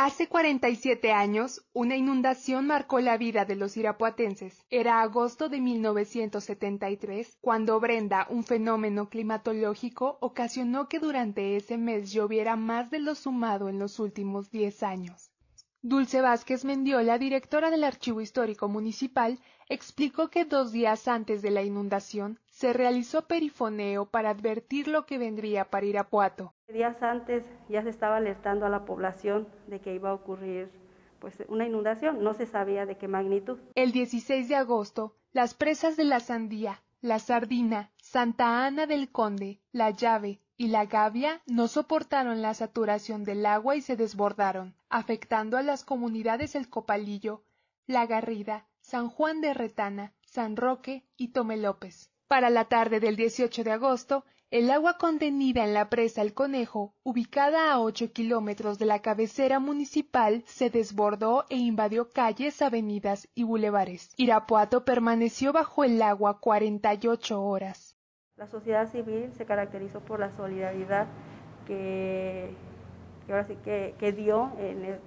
Hace 47 años, una inundación marcó la vida de los irapuatenses. Era agosto de 1973, cuando Brenda, un fenómeno climatológico, ocasionó que durante ese mes lloviera más de lo sumado en los últimos 10 años. Dulce Vázquez Mendiola, directora del Archivo Histórico Municipal, explicó que dos días antes de la inundación se realizó perifoneo para advertir lo que vendría para Irapuato. Días antes ya se estaba alertando a la población de que iba a ocurrir pues una inundación, no se sabía de qué magnitud. El 16 de agosto, las presas de la Sandía, la Sardina, Santa Ana del Conde, La Llave, y la gavia no soportaron la saturación del agua y se desbordaron, afectando a las comunidades El Copalillo, La Garrida, San Juan de Retana, San Roque y Tome López. Para la tarde del 18 de agosto, el agua contenida en la presa El Conejo, ubicada a ocho kilómetros de la cabecera municipal, se desbordó e invadió calles, avenidas y bulevares. Irapuato permaneció bajo el agua cuarenta y ocho horas. La sociedad civil se caracterizó por la solidaridad que, ahora sí que, dio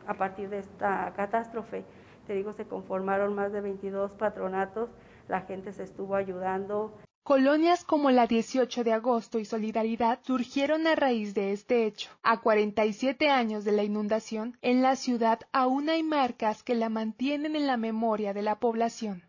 a partir de esta catástrofe. Te digo, se conformaron más de 22 patronatos, la gente se estuvo ayudando. Colonias como la 18 de agosto y Solidaridad surgieron a raíz de este hecho. A 47 años de la inundación, en la ciudad aún hay marcas que la mantienen en la memoria de la población.